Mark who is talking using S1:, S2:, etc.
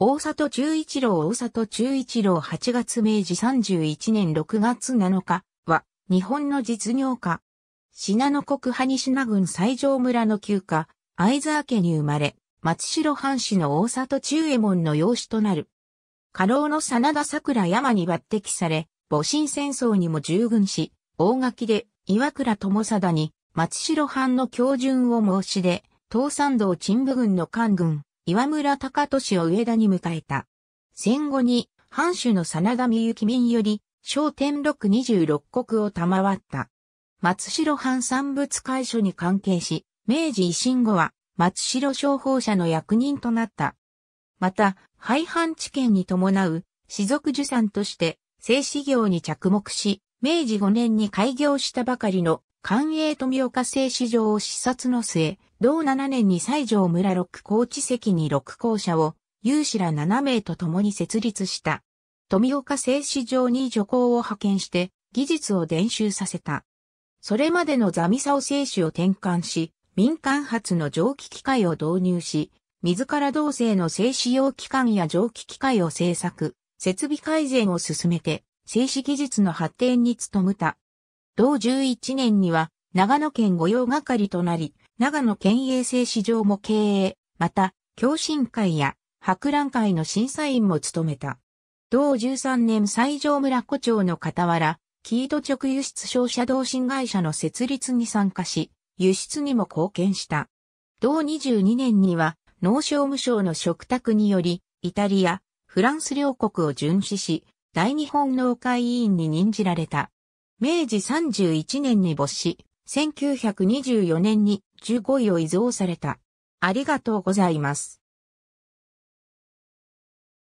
S1: 大里中一郎大里中一郎8月明治31年
S2: 6月7日は、日本の実業家。信濃国西品郡西条村の旧家、藍沢家に生まれ、松代藩士の大里中右衛門の養子となる。家老の真田桜山に抜擢され、戊辰戦争にも従軍し、大垣で岩倉智貞に松代藩の教順を申し出、東山道鎮部軍の官軍、岩村隆俊を上田に迎えた。戦後に、藩主の真田美幸民より、小天禄26国を賜った。松代藩産物会所に関係し、明治維新後は松代商法者の役人となった。また、廃藩置県に伴う、士族受産として、製紙業に着目し、明治5年に開業したばかりの、官営富岡製糸場を視察の末、同7年に西条村六高地籍に六校舎を有志ら7名と共に設立した。富岡製糸場に助行を派遣して技術を伝習させた。それまでのザミサオ製紙を転換し、民間発の蒸気機械を導入し、自ら同性の製紙用機関や蒸気機械を製作、設備改善を進めて、製紙技術の発展に努めた。同11年には、長野県御用係となり、長野県衛生市場も経営、また、共振会や博覧会の審査員も務めた。同13年西条村古町の傍ら、キード直輸出商社同心会社の設立に参加し、輸出にも貢献した。同22年には、農商務省の食卓により、イタリア、フランス両国を巡視し、大日本農会委員に任じられた。明治31年に没し、1924年
S1: に15位を依贈された。ありがとうございます。